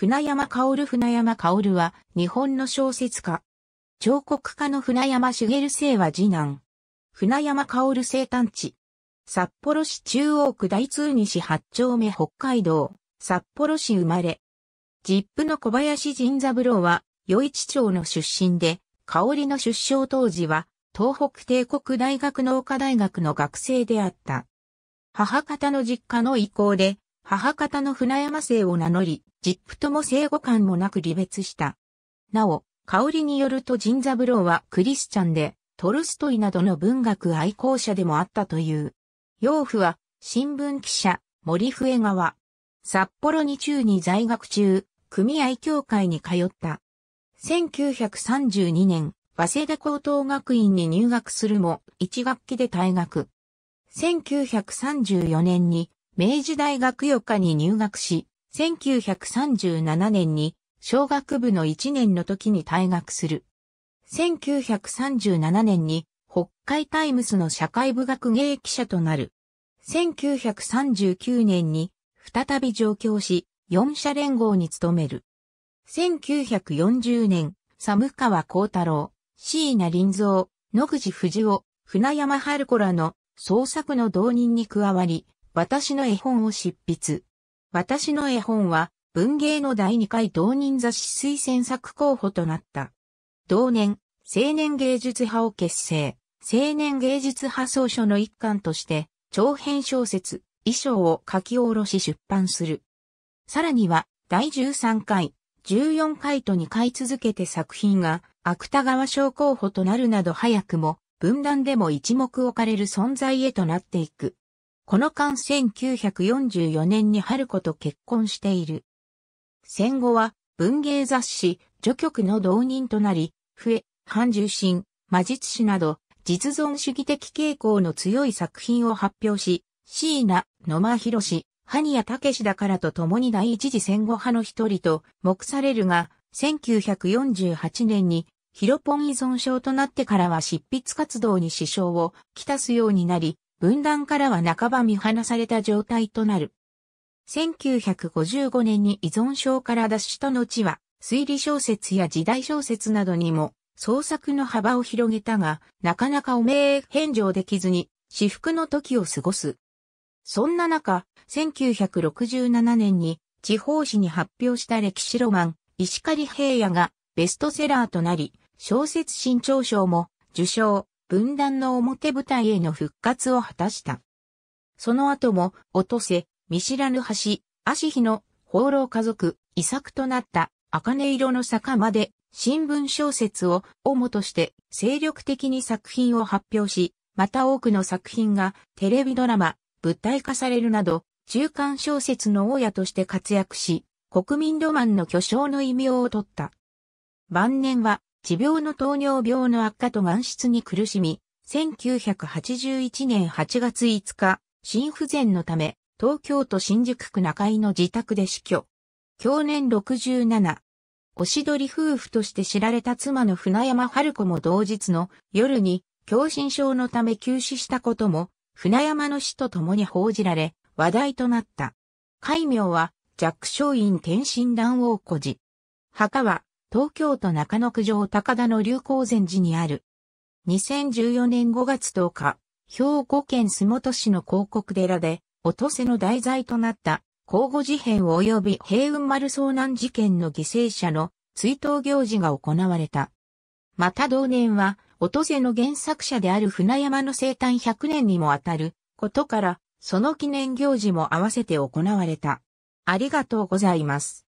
船山薫船山薫は日本の小説家。彫刻家の船山茂生は次男。船山薫生誕地。札幌市中央区大通西八丁目北海道、札幌市生まれ。ジップの小林仁三郎は、余市町の出身で、薫の出生当時は、東北帝国大学農科大学の学生であった。母方の実家の意向で、母方の船山生を名乗り、実父とも生後間もなく離別した。なお、香りによると神三郎はクリスチャンで、トルストイなどの文学愛好者でもあったという。養父は、新聞記者、森笛川。札幌に中に在学中、組合協会に通った。1932年、早稲田高等学院に入学するも、1学期で退学。1934年に、明治大学予日に入学し、1937年に小学部の1年の時に退学する。1937年に北海タイムスの社会部学芸記者となる。1939年に再び上京し、四社連合に勤める。1940年、寒川幸太郎、椎名林蔵、野口藤夫、船山春子らの創作の導人に加わり、私の絵本を執筆。私の絵本は、文芸の第2回同人雑誌推薦作候補となった。同年、青年芸術派を結成、青年芸術派総書の一環として、長編小説、衣装を書き下ろし出版する。さらには、第13回、14回と2回続けて作品が、芥川賞候補となるなど早くも、文壇でも一目置かれる存在へとなっていく。この間1944年に春子と結婚している。戦後は文芸雑誌、序曲の同人となり、笛、半獣神、魔術師など、実存主義的傾向の強い作品を発表し、椎名、野間博士、ヤ・タ武シだからと共に第一次戦後派の一人と目されるが、1948年にヒロポン依存症となってからは執筆活動に支障をきたすようになり、分断からは半ば見放された状態となる。1955年に依存症から脱した後は、推理小説や時代小説などにも創作の幅を広げたが、なかなか汚名返上できずに、至福の時を過ごす。そんな中、1967年に地方紙に発表した歴史ロマン、石狩平野がベストセラーとなり、小説新潮賞も受賞、分断の表舞台への復活を果たした。その後も、落とせ、見知らぬ橋、足日の、放浪家族、遺作となった、茜色の坂まで、新聞小説を、主として、精力的に作品を発表し、また多くの作品が、テレビドラマ、舞台化されるなど、中間小説の大家として活躍し、国民ロマンの巨匠の異名を取った。晩年は、持病の糖尿病の悪化と眼質に苦しみ、1981年8月5日、心不全のため、東京都新宿区中井の自宅で死去。去年67。おしどり夫婦として知られた妻の船山春子も同日の夜に、狭心症のため急死したことも、船山の死と共に報じられ、話題となった。戒名は、弱小院天津卵王孤児。墓は、東京都中野区城高田の流行前寺にある。2014年5月10日、兵庫県洲本市の広告寺で、落とせの題材となった、交互事変及び平雲丸遭難事件の犠牲者の追悼行事が行われた。また同年は、落とせの原作者である船山の生誕100年にもあたることから、その記念行事も合わせて行われた。ありがとうございます。